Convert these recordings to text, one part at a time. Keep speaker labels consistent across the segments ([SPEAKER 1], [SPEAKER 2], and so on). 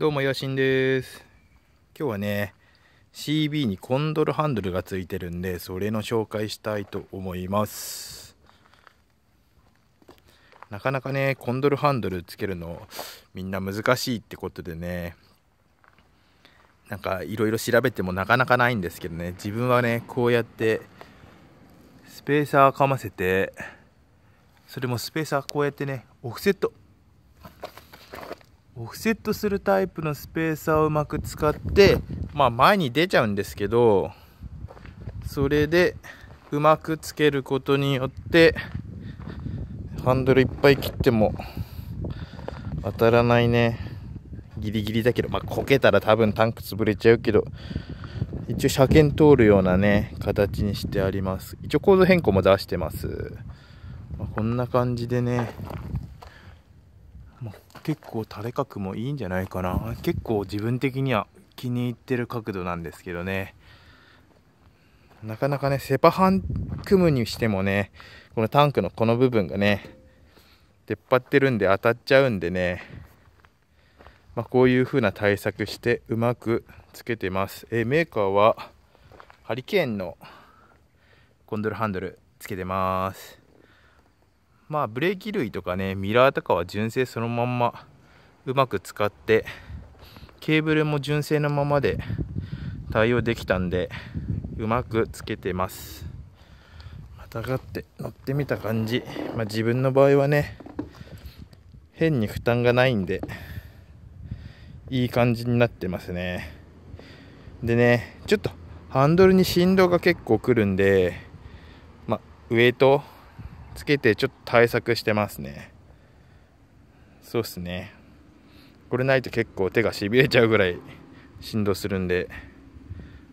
[SPEAKER 1] どうも、よしんです。今日はね、CB にコンドルハンドルがついてるんで、それの紹介したいと思います。なかなかね、コンドルハンドルつけるの、みんな難しいってことでね、なんかいろいろ調べてもなかなかないんですけどね、自分はね、こうやって、スペーサーかませて、それもスペーサーこうやってね、オフセットオフセットするタイプのスペーサーをうまく使って、まあ、前に出ちゃうんですけどそれでうまくつけることによってハンドルいっぱい切っても当たらないねギリギリだけどまあこけたら多分タンク潰れちゃうけど一応車検通るようなね形にしてあります一応構造変更も出してます、まあ、こんな感じでね結構垂れ角もいいんじゃないかな結構自分的には気に入ってる角度なんですけどねなかなかねセパハン組むにしてもねこのタンクのこの部分がね出っ張ってるんで当たっちゃうんでね、まあ、こういう風な対策してうまくつけてます、えメーカーはハリケーンのコンドルハンドルつけてますまあブレーキ類とかねミラーとかは純正そのまんまうまく使ってケーブルも純正のままで対応できたんでうまくつけてますまたがって乗ってみた感じ、まあ、自分の場合はね変に負担がないんでいい感じになってますねでねちょっとハンドルに振動が結構くるんでまあウエイトつけてちょっと対策してますねそうっすねこれないと結構手がしびれちゃうぐらい振動するんで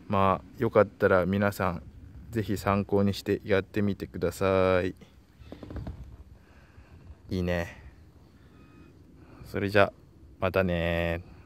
[SPEAKER 1] まあよかったら皆さん是非参考にしてやってみてくださいいいねそれじゃまたね